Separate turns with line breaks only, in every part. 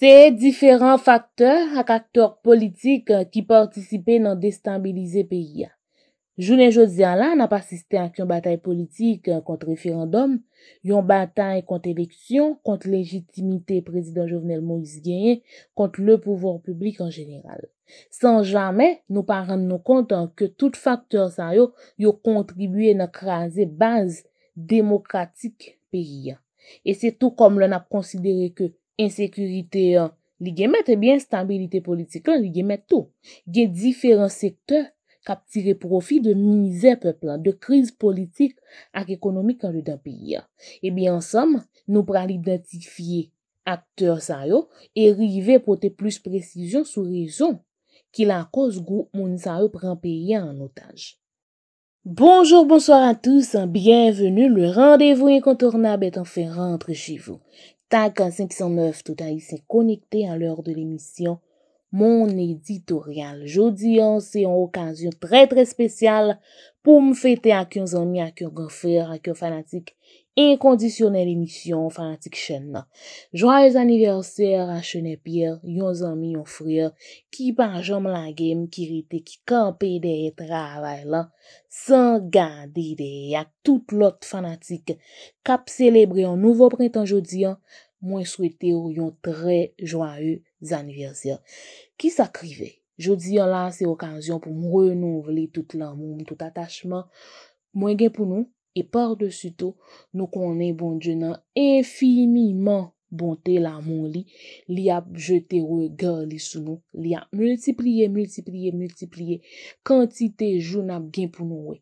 Se diferant fakteur ak akteur politik euh, ki partisipe nan destabilize peyi ya. Jounen Josian la nan pasiste ak yon batae politik euh, kont referandom, yon batae kont eleksyon, kont legitimite prezident Jovenel Moïse Ganyen, kont le pouvor publik an general. San jamen nou pa rend nou kontan euh, ke tout fakteur san yo, yo kontribuye nan kreaze baz demokratik peyi ya. E se tou kom lè nan konsidere ke, Ensekurite euh, an, li gen met ebyen eh stabilite politik an, li gen met tou. Gen diferent sektor kap tire profi de mizè pepla, de kriz politik ak ekonomik an lè da piya. Ebyen eh ansam, nou pral identifiye akter sa yo e rive pote plus presijon sou rezon ki la kos go moun sa yo pran piya an otaj. Bonjour, bonsoir a tous, an byen venu, le randevo inkontornab et an fe rentre chi vou. Tak 509, tout a yi se konekte an lor de l'emisyon, mon editorial. Jodi an, se yon okasyon tre tre spesyal pou m fete ak yon zonmi, ak yon gofer, ak yon fanatik. Enkondisyonel emisyon fanatik chen nan. Jwae zaniverser a chenepyer, yon zami, yon fryer, ki banjom la genm ki rite ki kampe deye travay lan, san gande deye ak tout lot fanatik kap celebre yon nouvo printan jodi an, mwen souwete yon tre jwae zaniverser. Ki sa krive, jodi an lan se okanzyon pou mwen renouvle tout la moun, tout atachman, mwen gen pou nou? E par de su to, nou konen bonje nan infiniman bonte la moun li, li ap jete ou e gali sou nou, li ap multipliye, multipliye, multipliye, kantite joun ap gen pou nou we.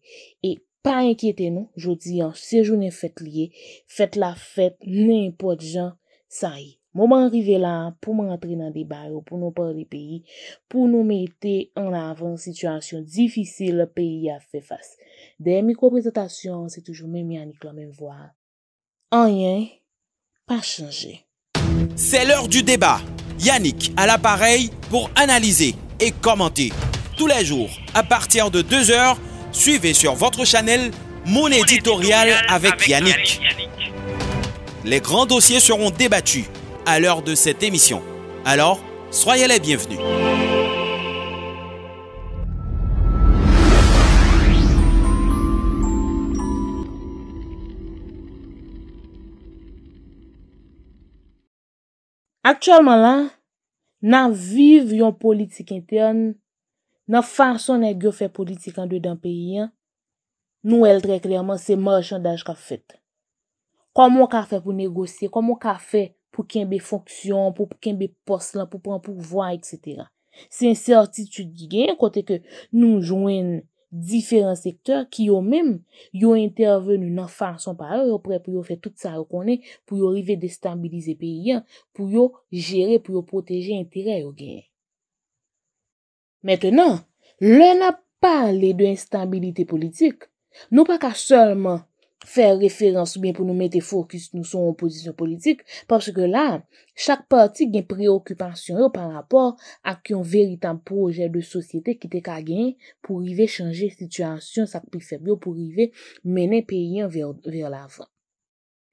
E pa enkyete nou, jo di an, se jounen fete li e, fete la fete, nenpo di jan, sa e. Mou mwen rive la pou mwen apre nan di bago, pou nou par li peyi, pou nou mette an avan situasyon difisil peyi a fe fas. Des micro présentations c'est toujours même Yannick la voix. En Rien Pas changé. C'est l'heure du débat. Yannick à l'appareil pour analyser et commenter. Tous les jours, à partir de 2h, suivez sur votre channel Mon, éditorial, avec, Yannick. Les grands dossiers seront débattus à l'heure de cette émission. Alors, soyez les bienvenus. Aktualman lan, nan viv yon politik interne, nan fason nan gyo fè politik an de dan peyi, nou el tre klerman se marchandaj ka fèt. Koman ka fè pou negosye, koman ka fè pou kenbe fonksyon, pou kenbe pos lan, pou pran pou vwa, etc. Se yon certitude gen kote ke nou jounen. diferent sektor ki yo men yo interven nou nan fason pa yo, yo pre pou yo fe tout sa yo konen pou yo rive destabilize peyi pou yo jere, pou yo proteje entere yo gen. Metenon, lè na pale de instabilite politik, nou pa ka selman Fè rèferans pou nou mette fòk nou son oposisyon politik, pòsè ke la, chak pati gen preokupansyon yo par rapport ak yon veritan proje de sosyete ki te ka gen pou rive chanje situasyon sa prefèbio pou rive menen peyen ver lavan.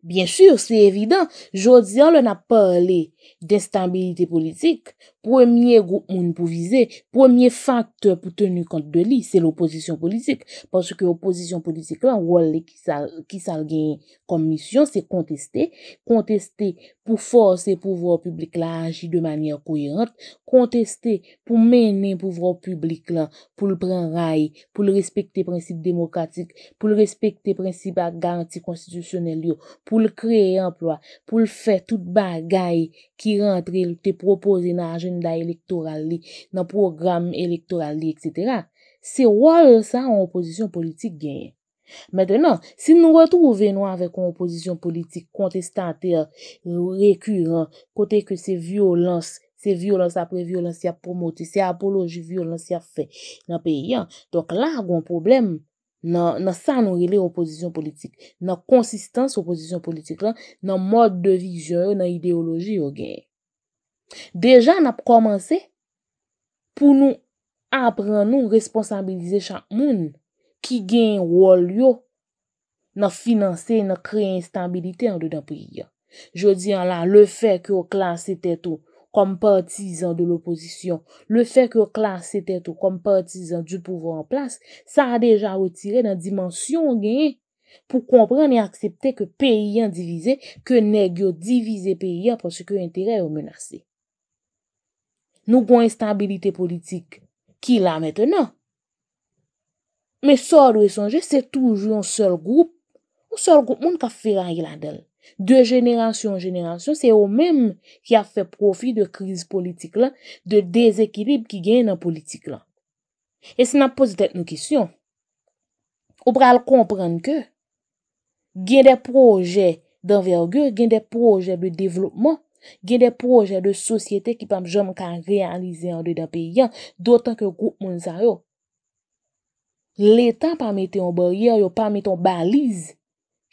Bien sûr, c'est évident. Jourdien, l'on a parlé d'instabilité politique. Premier groupement pour viser, premier facteur pour tenir compte de lui, c'est l'opposition politique. Parce que l'opposition politique, l'envoi qui s'agène comme mission, c'est contester. Contester pour forcer le pouvoir public à agir de manière cohérente. Contester pour mener le pouvoir public, pour le prendre en rail, pour le respecter le principe démocratique, pour le respecter le principe à garantie constitutionnelle, pou l kreye emplo, pou l fè tout bagay ki rentre te propose nan agenda elektoral li, nan program elektoral li, etc. Se wòl sa an oposisyon politik genye. Mètenan, si nou wètrouve nou avèk an oposisyon politik kontestantè, nou rekuran, kote ke se violans, se violans apre violans ya promoti, se apoloji violans ya fè nan pe yon, dok la gwen probleme. nan sa nou rele opozisyon politik, nan konsistans opozisyon politik lan, nan mod de vizyon, nan ideoloji yo gen. Deja nan prwaman se, pou nou apren nou responsabilize chak moun, ki gen wol yo, nan finanse, nan kre instabilite an do dan pou yon. Je di an la, le fe ki yo klasi teto, kom partizan de l'oposisyon, le fe ke klas etet ou kom partizan du pouvo en plas, sa a deja otire nan dimensyon gen, pou kompren e aksepte ke peyyan divize, ke negyo divize peyyan pou se ke interè ou menase. Nou kon instabilite politik, ki la metenan? Me sa do esonje, se toujou yon sol goup, ou sol goup moun ka feray la del. De jenerasyon jenerasyon, se ou menm ki a fe profi de kriz politik la, de dez ekilib ki gen nan politik la. E se nan pozitek nou kisyon, ou pral komprenn ke, gen de proje d'envergur, gen de proje de devlopman, gen de proje de sosyete ki pam jom kan realize an de da pe yon, dotan ke goup moun sa yo. Le tan pa mette yon bariyer, yon pa mette yon baliz,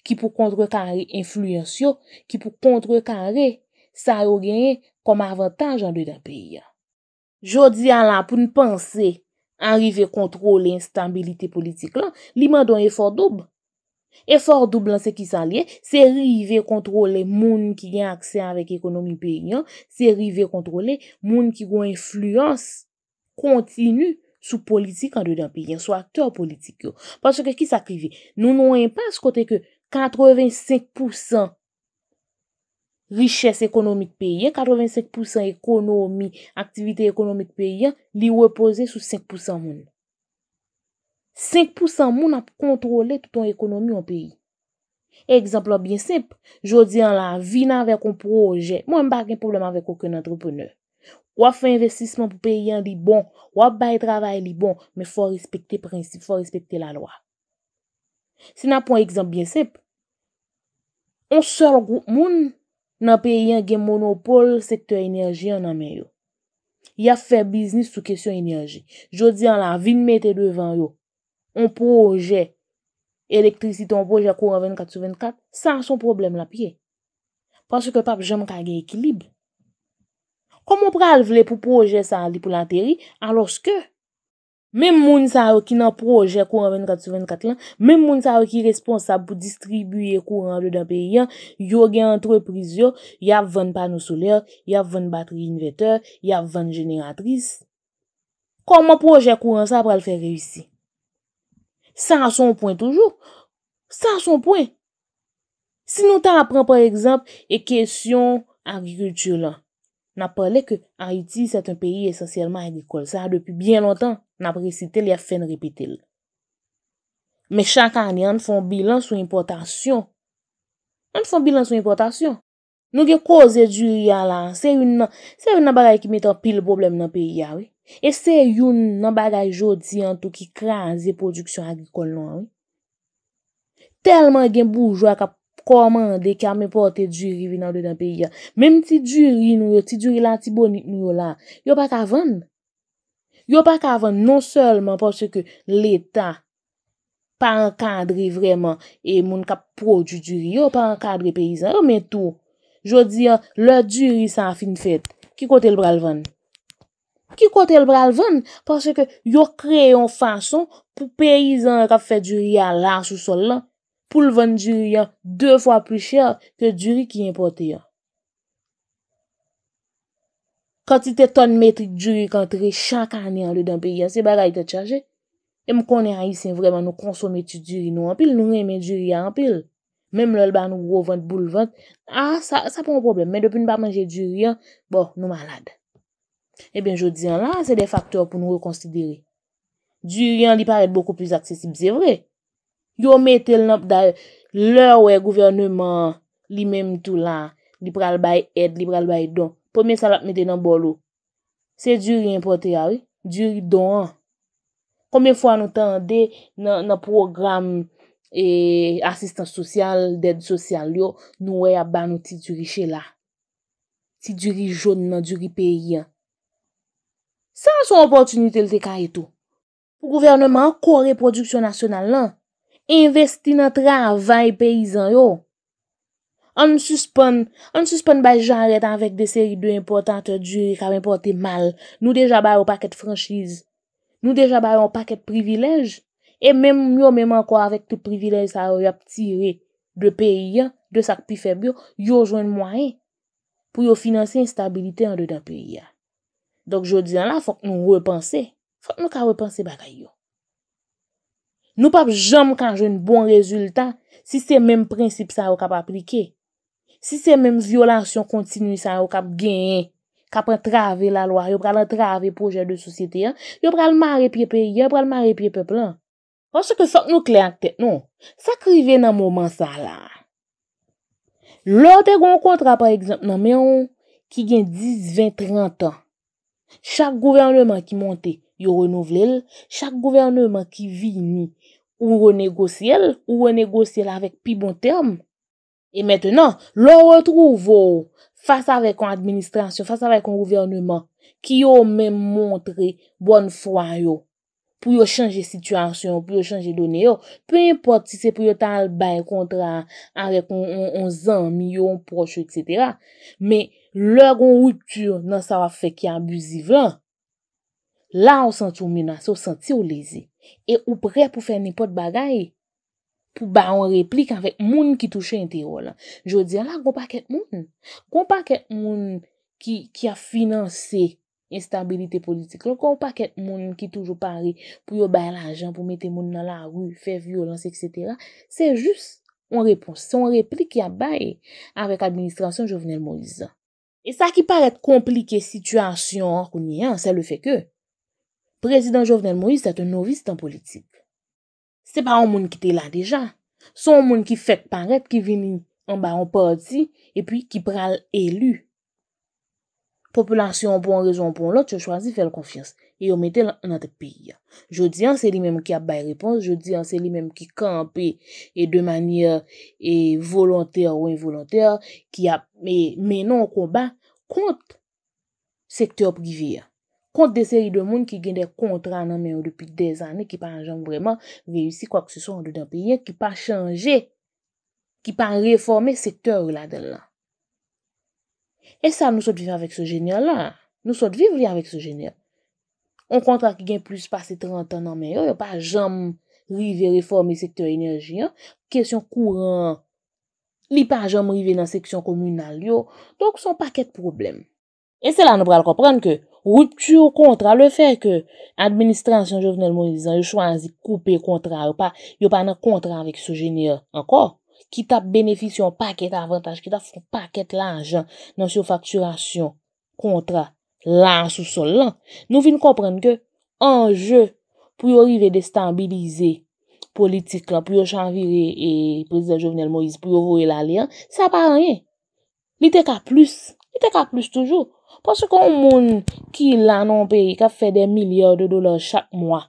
ki pou kontre kare influensyo, ki pou kontre kare sa yo genye kom avantage an de da peye. Jodi ala pou n'pense arive kontrole instabilite politik la, li man don e fordoub. E fordoub lan se ki sa liye, se rive kontrole moun ki gen aksè avèk ekonomi peyen, se rive kontrole moun ki gwen influens kontinu sou politik an de da peyen, sou akteur politik yo. Paske ki sa krive, nou nou en pa se kote ke 85% richesse ekonomik peyen, 85% ekonomik, aktivite ekonomik peyen, li wèpose sou 5% moun. 5% moun ap kontrole touton ekonomik an peyi. Ekzamplo bien semp, jodi an la, vi nan vek an proje, mwen baken probleman vek okon antrepeneur. Wè fè investisman pou peyen li bon, wè bay travay li bon, men fò respekte prinsip, fò respekte la loa. Se nan pou an ekzamp byen sep, on sol gout moun nan pe yon gen monopol sektor enerji an nan men yo. Ya fe biznis sou kesyon enerji. Jodi an la, vin mète devan yo. On proje elektrisite, on proje akoura 24-24, san son problem la piye. Pwansou ke pap jem ka gen ekilib. Kou moun pral vle pou proje sa li pou lan teri, an loske, Mem moun sa wè ki nan proje kou an 24-24 lan, mem moun sa wè ki responsab pou distribuye kou an 2-2 periyan, yo gen antrepris yo, ya vwenn panou souler, ya vwenn batri inweteur, ya vwenn jeneratris. Koman proje kou an sa pral fè reyusi? Sa a son pwen toujou? Sa a son pwen? Sinon ta apren par ekzamp, e kesyon agrikultur lan. Na pale ke Haiti, set un peri esensyelman agrikol. Sa a depi bien lontan. N apresite li a fen repite li. Me chakani, an fon bilan sou importasyon. An fon bilan sou importasyon. Nou gen kouze djuri ya la. Se yon nan bagay ki metan pil problem nan periya we. E se yon nan bagay jodi an tou ki kranze produksyon agrikol lo an. Telman gen boujwa ka komande ki amepote djuri vi nan do dan periya. Mem ti djuri nou yo, ti djuri lan ti boni nou yo la. Yo pat avan. Yo pa kavon non selman pwase ke l'Etat pa ankadre vreman e moun kap prodju juri yo pa ankadre peyizan yo men tou. Jodi yo, le juri san fin fèt, ki kote l bralvan. Ki kote l bralvan pwase ke yo kreyon fason pou peyizan kap fèt juri yo la sou sol la pou l van juri yo deou fwa pli chèr ke juri ki importe yo. Kantite ton metri djuri kontre chakani an lè dan pe yon. Se bagay te chaje. E m konen an yisen vreman nou konsome ti djuri nou anpil. Nou yon men djuri anpil. Mem lèl ba nou wovant boulvant. Ah, sa pou mwen problem. Men depi nou ba manje djuri an, bo, nou malade. E ben, jodi an lan, se de faktor pou nou rekonsidere. Djuri an li paret boku plus aksesib. Se vre. Yo metel nap da lè wè gouverneman li menm tou lan. Li pral bay ed, li pral bay don. Pome salat me de nan bolou. Se djuri impote ya ah we, djuri don an. Kome fwa nou tande nan program e asistan sosyal, ded sosyal yo, nou we a ban nou ti djuri chela. Ti djuri joun nan djuri peyi an. San son opotinite lte ka etou. Gouvernement kore produksyon nasyonal lan, investi nan travay peyizan yo. An suspon, an suspon ba jen retan vek de seri de importan te dure, ka m'importe mal, nou deja bayon paket franjiz, nou deja bayon paket privilej, e menm yo menman kwa vek tou privilej sa yo ap tire, de peye, de sakpi febyo, yo jwen mwane, pou yo finanse instabilite an de ta peye. Dok jwen diyan la fok nou repanse, fok nou ka repanse baka yo. Nou pap jom kan jwen bon rezultat, si se menm prinsip sa yo kap aplike, Si se menm ziolasyon kontinu san yo kap gen, kap an travè la loy, yo pral an travè projèl de sosyete, yo pral marè pèpè, yo pral marè pèpè plan. Wan se ke sot nou kle ak tèt nou. Sa krive nan mouman sa la. Lò te gon kontra par eksemp nan mè yon, ki gen 10, 20, 30 an. Chak gouvernèman ki monte, yo renouvle lè. Chak gouvernèman ki vini, ou renègosye lè, ou renègosye lè avèk pi bon terme, Et maintenant, l'on retrouve face avèk an administrasyon, face avèk an rouvernement ki yo mèm montre bon fwa yo pou yo chanje situasyon, pou yo chanje donè yo. Pe impote si se pou yo tal bay kontra avèk 11 an, 1 milyon, 1 proche, etc. Mè lè ron routure nan sa wafèk yon abuziv lè. La ou senti ou menas, ou senti ou lezi. Et ou prè pou fè nipote bagay. pou ba an replik anvek moun ki touche in Tirol. Je ou di an la, kon pa ket moun. Kon pa ket moun ki a finanse instabilite politik. Kon pa ket moun ki touche pari pou yo ba l'ajan pou mete moun nan la rou, fe violans, etc. Se jous an repons. Se an replik ki a bay avèk administrasyon Jovenel Moïse. E sa ki paret komplike situasyon akou niyan, sa le fe ke. Prezident Jovenel Moïse, sa te noviste an politik. Se pa an moun ki te la deja, son an moun ki fek parep ki vini an ba an parti e pi ki pral elu. Populasyon pou an rezon pou an lot, yo chwazi fel konfians e yo mette nan te piya. Jodi an se li menm ki ap bay repons, jodi an se li menm ki kampe e de manye e volonter ou involonter ki ap e menon konba kont sektor privye. kont de seri de moun ki gen de kontra nan menyo depi dez ane, ki pa an jom vreman veyisi kwa k se son an do dan peyen, ki pa chanje, ki pa reforme sektor la den la. E sa nou sot viv avèk se jenya la, nou sot viv li avèk se jenya. On kontra ki gen plus pasi 30 an nan menyo, yo pa jom rive reforme sektor enerji, kèsyon kouran, li pa jom rive nan seksyon komunal yo, donk son pa ket probleme. E se la nou pral komprende ke, woutu yo kontra, le fè ke, administrasyon Jovenel Moïse, yo chwanzi koupe kontra, yo pa nan kontra vek sou jenye anko, ki ta benefisyon paket avantage, ki ta foun paket lanjan, nan sou fakturasyon kontra lan sou sol lan, nou fin komprende ke, anje pou yo rive destabilize politik, pou yo chanvire prezident Jovenel Moïse, pou yo rouye la liyan, sa pa ranyen. Li te ka plus, li te ka plus toujou, Pon se kon moun ki lan an peri ka fe de milyar de dolar chak mwa.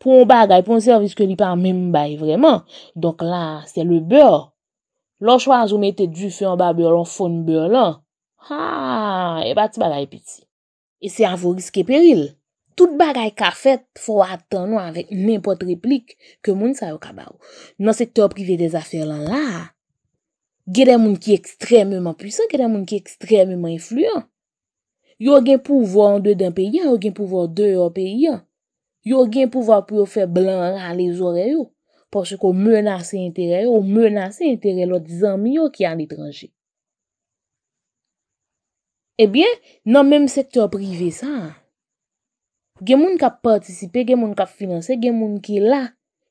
Pon bagay, pon servis ke li pa an menm bay vreman. Donk la, se le beur. Lon chwa an zoume te du fe an ba beur, an fon beur lan. Ha, e ba ti bagay piti. E se an vou riske peril. Tout bagay ka fet, fwa atan nou anvek nempot replik ke moun sa yo kaba ou. Non se te prive de zafir lan la. Gede moun ki ekstrememan pwisan, gede moun ki ekstrememan influyen. Yo gen pou vande den peyi an, yo gen pou vande yo peyi an. Yo gen pou vande pou yo fe blanra le zore yo. Porsi kon menase entere yo, menase entere lo di zanmi yo ki an etranje. Ebyen, eh nan menm sektor prive sa. Gen moun ka patisipe, gen moun ka finanse, gen moun ki la.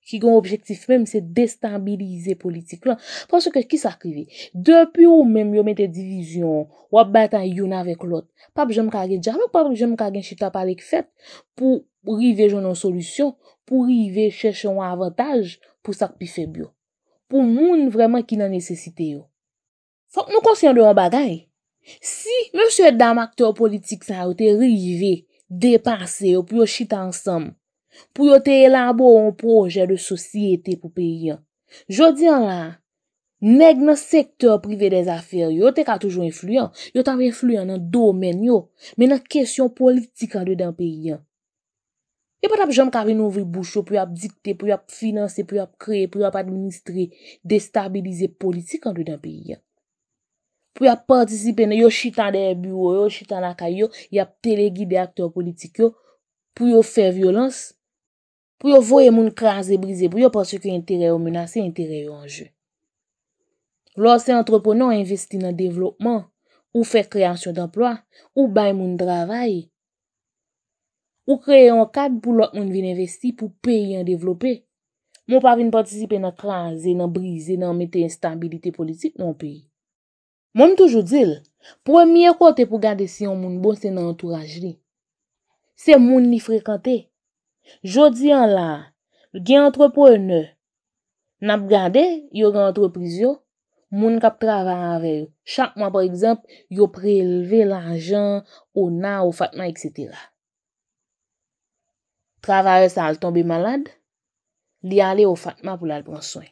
ki yon objektif menm se destabilize politik lan. Pwa se ke kis akrive, depi ou menm yon mente divizyon, wap batan yon avek lot, pap jom kagen jamek, pap jom kagen chita palek fet, pou rive joun an solusyon, pou rive cheshe an avantaj, pou sak pi feblo. Pou moun vreman ki nan nesesite yo. Fak mou konsyen do an bagay. Si moun sou et dam akte o politik san, ou te rive depase yo, pou yo chita ansam, Pou yo te elan bo an proje de sosiyete pou peyi an. Jodi an la, neg nan sektor prive de zafir, yo te ka toujou influyen. Yo ta refluyen nan domen yo, men nan kesyon politik an de dan peyi an. Yo patap jom ka renouvri boucho pou yo ap dikte, pou yo ap finanse, pou yo ap kre, pou yo ap administre, destabilize politik an de dan peyi an. Ou yo voye moun kras e brize pou yo porsye ki entere yo menase entere yo anje. Lò se antroponon investi nan devlopman, ou fe kreasyon d'amplwa, ou bay moun dravay. Ou kreye an kab pou lò moun vin investi pou peyi an devlope. Moun pa vin patisipe nan kras e nan brize e nan mete instabilite politik nan peyi. Moun toujou dil, premier kote pou gade si yon moun bon se nan entouraj li. Se moun li frekante. Jodi an la, gen antrepo en nou, nan bwade, yo gen antrepo yo, moun kap travare. Chakman, par exemple, yo preleve l'anjan, ou nan, ou fatman, etc. Travare sa al tombe malade, li ale ou fatman pou la al pronswen.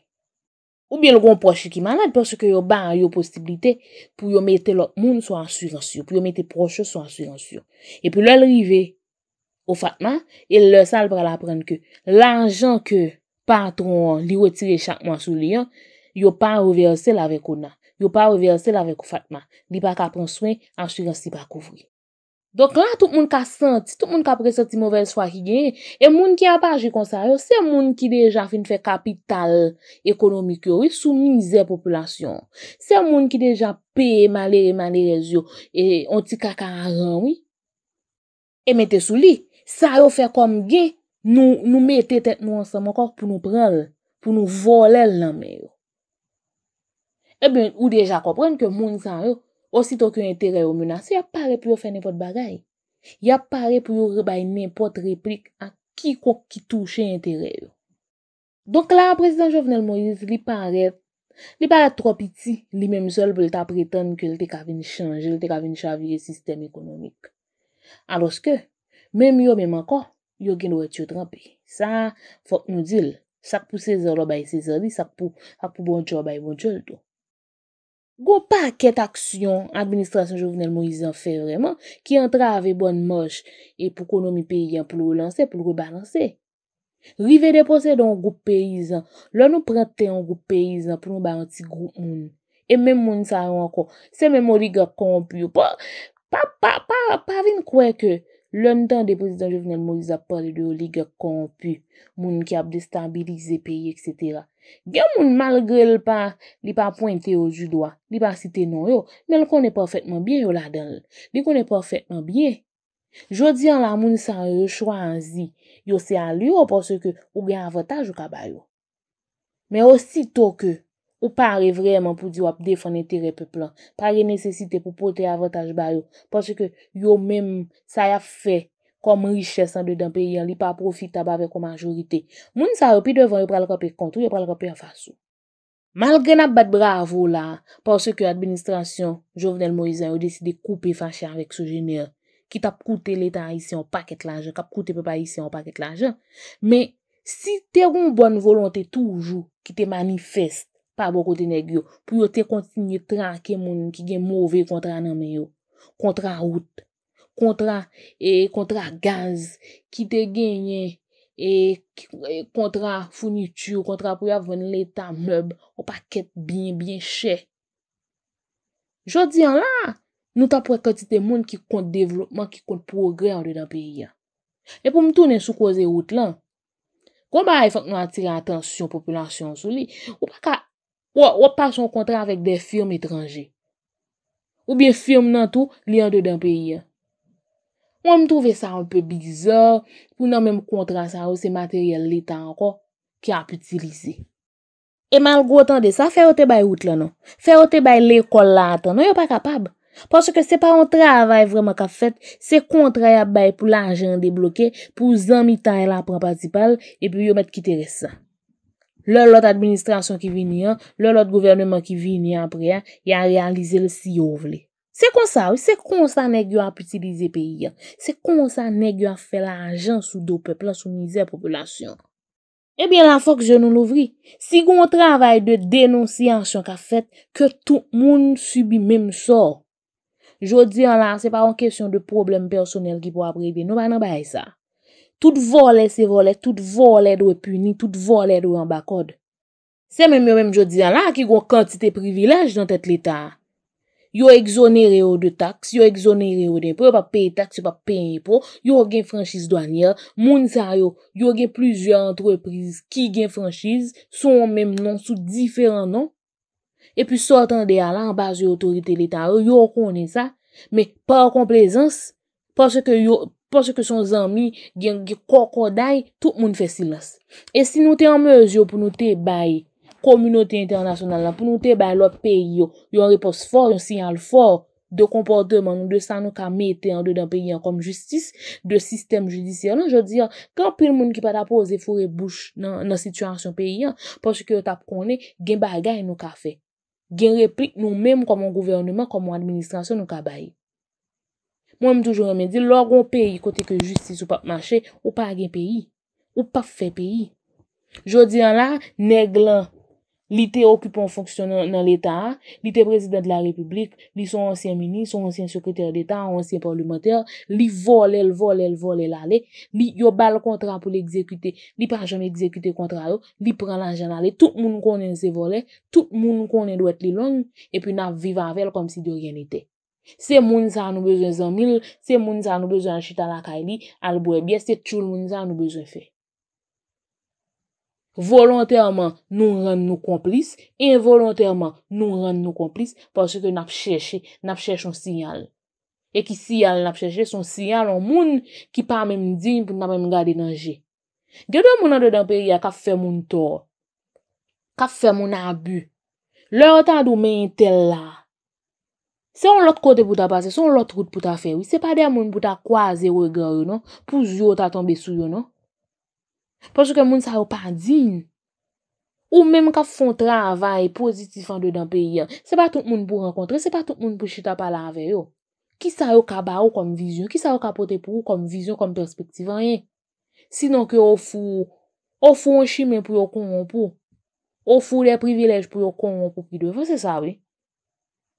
Ou bi l'gon proche ki malade, porsi ke yo ban yo posibilite pou yo mette lout moun sou ansurensyon, pou yo mette proche sou ansurensyon. E pou lòl rive, Ou Fatma, e lè sal pral apren ke, l'anjan ke patron li wè tire chakman sou li yon, yo pa ouve yon sel avèk ou nan, yo pa ouve yon sel avèk ou Fatma, li pa ka pronswen, anjou yon si pa kouvri. Donk la, tout moun ka senti, tout moun ka presenti mouvel swa ki gen, e moun ki apaj yon konser, se moun ki deja fin fe kapital ekonomik yo, sou mizè populasyon, se moun ki deja pe, e male, e male, e zyo, e onti kaka aran, oui, e mette sou li. Sa yo fè kom ge, nou metè tèt nou ansèm akor pou nou pren lè, pou nou volè lè nan mè yo. E ben, ou deja kopren ke moun san yo, osi tok yo intere yo menasè, ya pare pou yo fè nipot bagay. Ya pare pou yo rebay nipot replik ak ki kok ki touche intere yo. Donk la, prezident Jovenel Moïse li pare, li pare tropiti, li mem sol pou lè ta pritèn ke lè te kavè nishanje, lè te kavè nishavye sistem ekonomik. Mèm yo mèm an kon, yo gen wè ti yo trampè. Sa, fòk nou dil. Sak pou sezor lò bay sezor li, sak pou bon chòl bay bon chòl do. Gò pa ket aksyon, administrasyon jounel moun izan fè vreman, ki entra avè bon mòj, e pou konon mi pey yon pou lò lanse, pou lò balanse. Rive de posè don gò pey izan, lò nou prente yon gò pey izan pou lò balansi gò moun. E mèm moun sa yon an kon, se mèm moun li gò komp yon, pa, pa, pa, pa, pa vin kwen ke, Lèm tan depozitan jèvnen mou yisa pa lèdè ou ligè konpü, moun ki ap destabilize peyi, etc. Gè moun mal gèl pa li pa pwente ou judwa, li pa site nou yo, lèl konè profètman bie yo la dèl, li konè profètman bie. Jodi an la moun san rechwa an zi, yo se al yo pwosè ke ou gen avataj ou kaba yo. Mè osi to ke. Ou pare vreman pou di wap defon etere pe plan. Pare nesesite pou pote avataj ba yo. Pwase ke yo menm sa ya fe kom riches an de dan pe yon. Li pa profita ba vek kon majorite. Moun sa yo pi devan yo pral kapi kontu, yo pral kapi an fasyon. Mal gen ap bat bravo la, pwase ke administrasyon Jovenel Moizan yo deside koupe fasyon vek sou jenye. Ki tap koute letan isi an paket la jan. Kap koute pe pa isi an paket la jan. Me si te roun bon volante toujou ki te manifest, pa bo kote negyo, pou yo te kontinye tranke moun ki gen mouve kontra nanmen yo, kontra oud, e, kontra gaz, ki te genye, e, e, kontra founitur, kontra pou ya ven lèta mèb, ou pa ket bin, bin chè. Jodi an la, nou ta pou ek kontite moun ki kont devlopman, ki kont progrè ou de dan peyi ya. Ne pou mtounen sou koze oud lan, kon ba e fèk nou atire atensyon populasyon sou li, ou pa ka Ouwa, ouwa pa chon kontra avèk de firm etranje. Ou biye firm nan tou, li an do dan peye. Ouwa m touve sa an pe bizor, pou nan men m kontra sa ou se materyel li tan an kon ki ap utilize. E malgo otan de sa, ferote bay out la non. Ferote bay le kol la atan, nou yo pa kapab. Paske se pa an travay vreman ka fèt, se kontra ya bay pou la anjen deblokè, pou zan mi tay la pran patipal, e pou yo met kiterè sa. Lè lòt administrasyon ki vini an, lè lòt gouvernement ki vini an apre an, ya realize lè si yo vli. Se kon sa, se kon sa nè gyo aputilize peyi an, se kon sa nè gyo a fè la anjan sou do pepla, sou mizè populasyon. Ebyen la fòk je nou louvri, si goun travay de denonsyansyon ka fèt, ke tout moun subi mèm sor. Jodi an la, se pa an kesyon de problem personel ki pou aprivi, nou ba nan bay sa. Tout vole se vole, tout vole dwe puni, tout vole dwe an bakod. Se men yo menm jo di ala ki gwo kantite privilèj dan tèt l'Etat. Yo exonere yo de tax, yo exonere yo de impre, yo pa pe tax, yo pa pe impre, yo gen franschise dwanil, mounisaryo, yo gen plizye antreprise ki gen franschise, sou an menm nan, sou diferan nan. E pi sotan de ala an bas yo otorite l'Etat yo, yo konen sa, me pa komplezans, pa se ke yo... Poche ke son zanmi gen ki koko daye, tout moun fesilans. E si nou te yon meyo pou nou te baye, Komunote Internasyonalan pou nou te baye lò peyo, yon repos for, yon sinyal for, de komporteman nou de sa nou ka mette an do dan peyan kom justice, de sistem judisyon. Nan jò diyan, kan pil moun ki pata pose fure bouch nan situasyon peyan, poche ke yon tap konen, gen bagay nou ka fe. Gen replik nou menm koman gouvernement, koman administrasyon nou ka baye. Mwen m toujou remedi, loron peyi kote ke justice ou pap mache, ou pa agen peyi, ou pa fe peyi. Jodi an la, neg lan, li te okupon fonksyon nan l'Etat, li te prezident de la Republik, li son ansyen mini, son ansyen sekreter d'Etat, ansyen parlimenter, li volel, volel, volel ale, li yo bal kontra pou l'ekzekute, li pa jome ekzekute kontra yo, li pran lan jan ale, tout moun konen se vole, tout moun konen dwet li lon, epi nan vivavel kom si di oryen ite. Se moun sa an nou bezwen zan mil, se moun sa an nou bezwen chita la kaili, albou e bie, se tchoul moun sa an nou bezwen fe. Volontèrman nou rèn nou komplis, involontèrman nou rèn nou komplis, pòsè ke nap chèche, nap chèche yon sinyal. E ki sinyal nap chèche, son sinyal an moun ki pa mèm din pou nan mèm gade nanje. Gèdè moun an do dan pe yè ka fè moun to, ka fè moun an abu. Lè an tan do men yon tel la. Se yon lot kote pou ta pase, se yon lot route pou ta fe, wè. Se pa de a moun pou ta kwaze wè gen yon, non? Pou zyo ta tombe sou yon, non? Ponso ke moun sa yon pa di. Ou mèm ka fon travay pozitif an de dan pe yon. Se pa tout moun pou renkontre, se pa tout moun pou chita pala an ve yon. Ki sa yon ka ba ou kom vizyon, ki sa yon ka pote pou ou kom vizyon, kom perspektiv an yon. Sinon ke ou foun, ou foun chimè pou yon kon yon pou. Ou foun le privilej pou yon kon yon pou ki de. Fò se sa wè.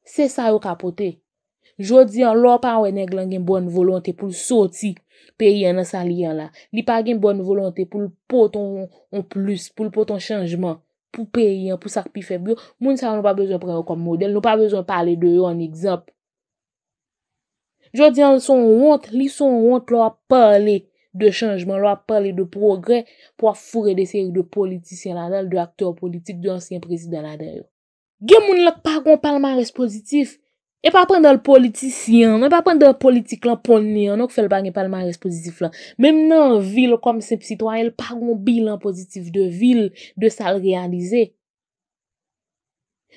Se sa yo kapote, jodi an lor pa wene glan gen bon volante pou soti pe yon nan sa liyan la. Li pa gen bon volante pou lpo ton on plus, pou lpo ton chanjman, pou pe yon, pou sak pi febyon. Moun sa yo nou pa bezon preyo kom model, nou pa bezon pale de yon en ekzamp. Jodi an son ont, li son ont lor pale de chanjman, lor pale de progre pou a fure de seri de politisyen la nan, de akteur politik, de ansyen prezident la nan yo. Gen moun lak pa gon palman respositif. E pa pren de l politisyen. E pa pren de l politik lan ponnen. E anon k fèl pa gen palman respositif lan. Mèm nan vil konm sepsitwa. El pa gon bilan positif de vil. De sa l realize.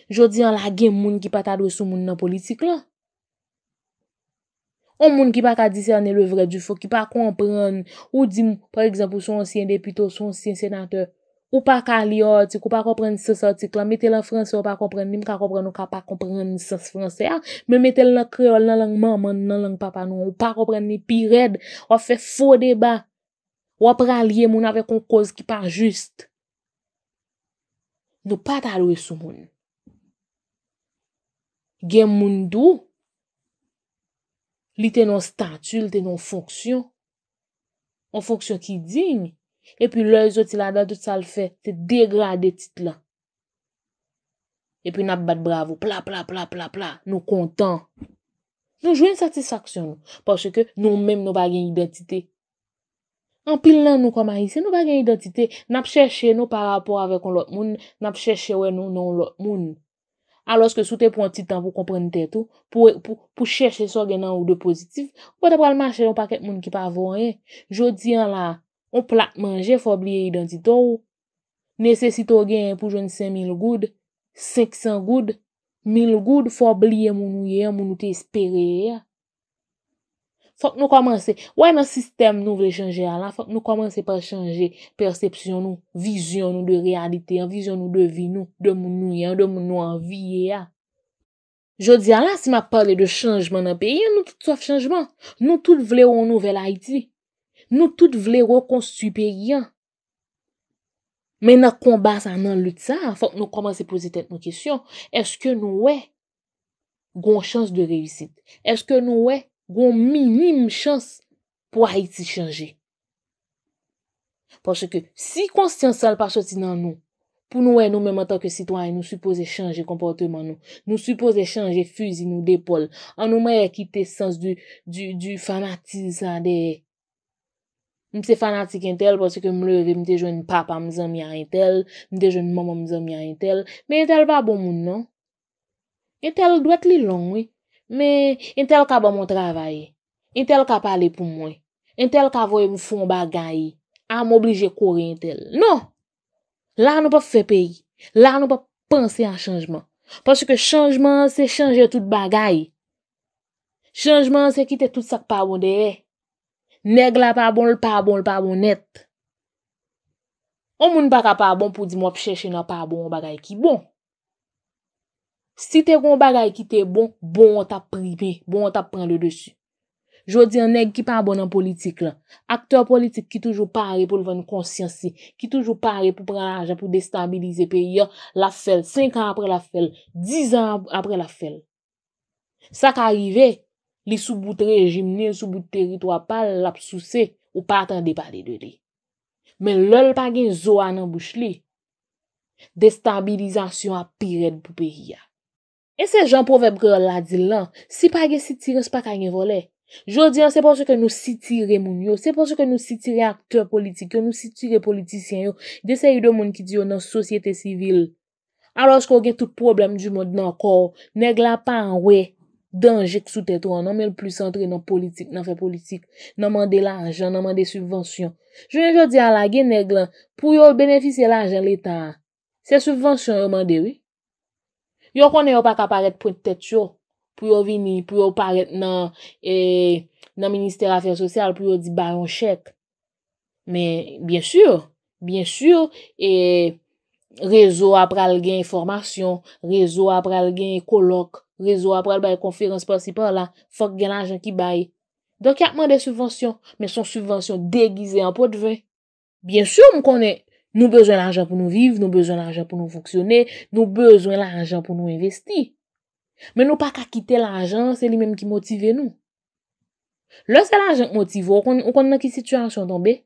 Jodi an la gen moun ki pat adwesou moun nan politik lan. An moun ki pat adisyen le vre du fok. Ki pat kompran. Ou di moun. Par eksempou sou ansyen deputo. Sou ansyen senateur. Ou pa kalye otik, ou pa kompren dises otik la, metel la franse ou pa kompren, nim ka kompren ou ka pa kompren dises franse ya, me metel la kreol nan langman, nan langpapanou, ou pa kompren ni pired, ou fe fo deba, ou ap ralye moun ave kon koz ki par just. Nou pa talwe sou moun. Gen moun dou, li tenon statu, li tenon fonksyon, fonksyon ki ding, E pi lòzotil adan tout sal fè, te degradè tit lan. E pi nap bat bravo, pla, pla, pla, pla, pla, nou kontan. Nou jwen satisaksyon nou, porsè ke nou mèm nou bagen identite. An pil lan nou komayise, nou bagen identite, nap chèche nou par rapport avè kon lot moun, nap chèche wè nou non lot moun. Alòske sou te pon titan pou komprenne te tou, pou chèche sou gen nan ou de pozitif, ou te pral manche nou pa ket moun ki pa avon en, jodi an la. Ou plak manje, fò bliye identito ou. Nesesito gen pou joun 5.000 goud, 500 goud, 1.000 goud, fò bliye mounouye, mounou te espere ya. Fòk nou komanse, wè nan sistem nou vle chanje a la, fòk nou komanse pa chanje persepsyon nou, vizyon nou de realite, vizyon nou de vi nou, de mounouye, de mounou anviye ya. Jodi a la, si ma pale de chanjman nan pe, nou tout sa f chanjman. Nou tout vle ou nou vel Haiti. Nou tout vle wò kon supè yon. Men ak kon bas anan lout sa, fòk nou koman se pose tèt nou kisyon, eske nou wè goun chans de reysit? Eske nou wè goun minim chans pou a iti chanje? Ponche ke, si konsyansal pa choti nan nou, pou nou wè nou menmantan ke sitwany, nou suppose chanje kompote man nou, nou suppose chanje fuzi nou depol, an nou mèy akite sens du fanatizan de Mp se fanatik entel pwòsè ke mle ve mte joen papa mzèm ya entel, mte joen mama mzèm ya entel. Men entel pa bon moun nan. Entel dwèk li lon wè. Men entel ka ba mwen travaye. Entel ka pale pou mwen. Entel ka voye mwou foun bagay. A mwoblije kore entel. Non! La an wap fwe peyi. La an wap panse an chanjman. Pwòsè ke chanjman se chanje tout bagay. Chanjman se kite tout sak pa wonde e. Neg la pa bon, l pa bon, l pa bon net. O moun pa ka pa bon pou di mwop chèche nan pa bon bagay ki bon. Si te kon bagay ki te bon, bon an ta pripe, bon an ta pren le desu. Jou di an neg ki pa bon an politik lan. Akteur politik ki toujou pare pou l vèn konsyansi, ki toujou pare pou pren ajan pou destabilize pe ya la fel, 5 an apre la fel, 10 an apre la fel. Sa ka arrivey, Li souboute rejim, ni souboute teritwa pal, lap sou se, ou patan depade de li. Men lol pa gen zo anan bouch li. Destabilizasyon apiret pou periya. E se jan povebre la di lan, si pa gen sitire, se pa kanyen vole. Jodian se ponso ke nou sitire moun yo, se ponso ke nou sitire akteur politik, se ponso ke nou sitire politisyen yo, de se yu do moun ki di yo nan sosyete sivil. Alos kon gen tout problem di moun nan kor, ne gla pa an wey. danjik sou tetwa, nan men l plus antre nan politik, nan fè politik, nan mande la ajan, nan mande subvensyon. Jwen yo di a la gen neg lan, pou yo beneficie la ajan l etan, se subvensyon yo mande we. Yo konen yo pa kaparet pou tete yo, pou yo vini, pou yo paret nan e, minister afer sosyal, pou yo di baron chet. Men, bien sur, bien sur, e, rezo apre al gen informasyon, rezo apre al gen kolok, Rezo apre al bay konferans pancipal la, fok gen anjan ki bay. Donk yapman de subwansyon, men son subwansyon degize anpo dve. Bien sou moun konen, nou bezwen l'anjan pou nou vive, nou bezwen l'anjan pou nou foksyone, nou bezwen l'anjan pou nou investi. Men nou pa kakite l'anjan, se li men ki motive nou. Lors ke l'anjan ki motive, ou konen ki situasyon tombe,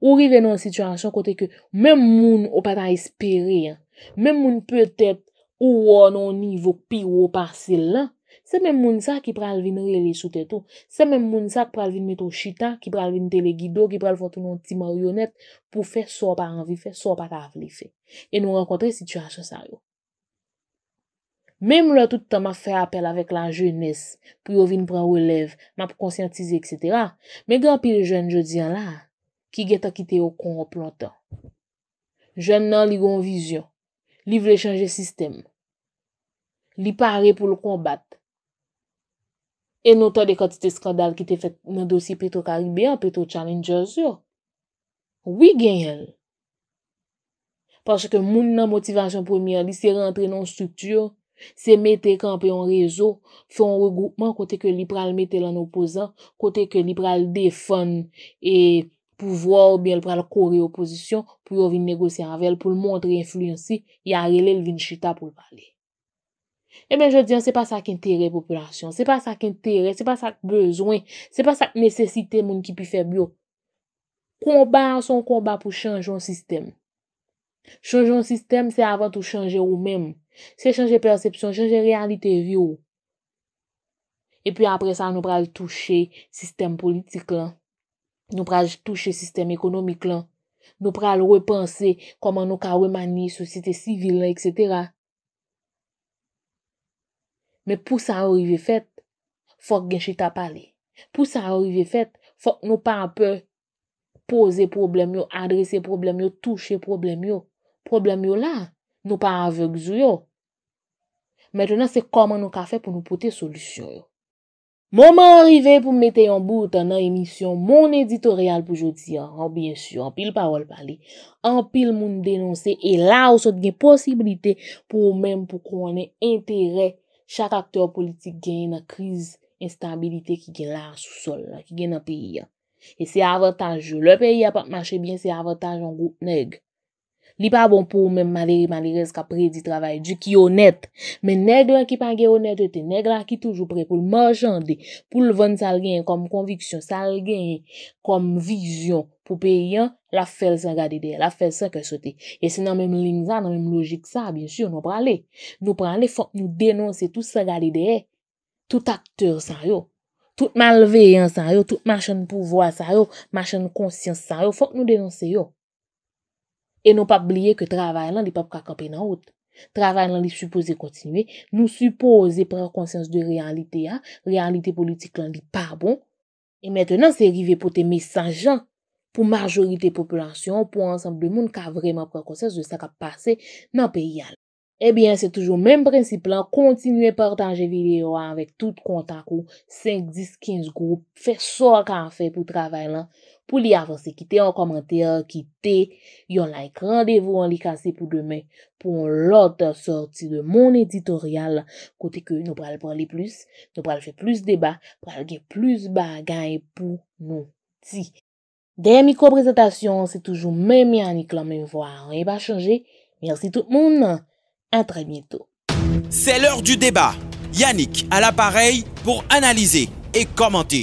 ou rive nou an situasyon kote ke men moun ou pata espere, men moun peutet Ou ou nou nivou pi ou ou pasil lan. Se men moun sa ki pral vin mirele sou tetou. Se men moun sa ki pral vin metou chita. Ki pral vin telegido. Ki pral vantoun nou ti marionet. Pou fe sor pa anvi fe. Sor pa ta avli fe. E nou renkontre situasyon sa yo. Men mou la toutan ma fe apel avek la jenese. Pou yo vin pran welev. Ma pou konsyantize eksetera. Men gen pi le jen jodi an la. Ki geta kite yo kon o plantan. Jen nan ligon vizyon. Li vle chanje sistem. Li pare pou l'kombat. E nou ta de katite skandal ki te fèk mè dosi peto karibè an, peto challenger zyo. Ouwi gen yon. Pache ke moun nan motivasyon premi an, li se rentre nan struktur, se metè kampè an rezo, fè an regoupman kote ke li pral metè lan opozan, kote ke li pral defon et... pou vwa ou bel pral kore oposisyon, pou yo vin negosi anvel, pou l montre influensi, ya rele l vin chita pou vali. Emen, eh je diyan, se pa sa ki entere popolasyon, se pa sa ki entere, se pa sa ki bezwen, se pa sa ki nesesite moun ki pi febyo. Koumba an son koumba pou chanjou an sistem. Chanjou an sistem, se avan tou chanjou ou menm. Se chanjou perception, chanjou realite vyo. E pi apre sa nou pral touche sistem politik lan. Nou pral touche sistem ekonomik lan. Nou pral repanse koman nou ka remani sosite sivil la, etc. Me pou sa orive fet, fok gen chita pale. Pou sa orive fet, fok nou pa anpe pose problem yo, adrese problem yo, touche problem yo. Problem yo la, nou pa anvek zyo yo. Metenè se koman nou ka fe pou nou pote solisyon yo. Moman rive pou mwete yon bout an nan emisyon, moun editorial pou jouti an, an pil parol pali, an pil moun denonse, e la ou sot gen posibilite pou mwen pou konen entere, chak akteur politik gen nan kriz instabilite ki gen la sou sol, ki gen nan peyi an. E se avataj yo, le peyi apat mache bien se avataj an gout neg. Li pa bon pou men maderi man li reska pre di travay, di ki yo net. Men neg la ki pa gen yo net, te neg la ki toujou pre pou l'morjande, pou l'von sal genye kom konviksyon, sal genye kom vizyon, pou pe yon la fel sa gade de, la fel sa ke sote. E se nan menm linza, nan menm logik sa, bien syon, nou prale, nou prale, fok nou denonse tout sa gade de, tout akteur sa yo, tout malveyen sa yo, tout machan pouvoi sa yo, machan konsyans sa yo, fok nou denonse yo. E nou pa bliye ke travay lan li pa pra kape nan out. Travay lan li suppose kontinue, nou suppose prekonsens de realite ya, realite politik lan li pa bon. E metenan se rive pou te mesan jan, pou majorite populasyon, pou ansamb de moun ka vreman prekonsens de sa ka pase nan pe yal. Ebyen eh se toujou menm prinsip lan, kontinue portanje video anvek tout kontankou, 5, 10, 15 group, fe sor ka anfe pou travay lan. pou li avanse, ki te an komante, ki te yon like, randevo an li kase pou demen, pou lout sorti de moun editorial, kote ke nou pral pral li plus, nou pral fe plus debat, pral ge plus bagay pou nou ti. Den mikro prezentasyon, se toujou mèm Yannick lan mèm vwa, an yon pa chanje, mersi tout moun, an tre bieto. Se lèr du debat, Yannick al aparey pou analize et komante.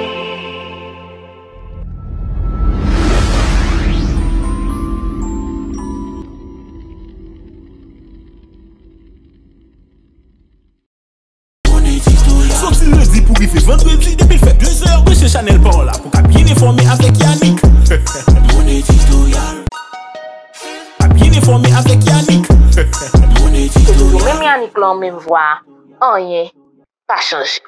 voir, est pas changé.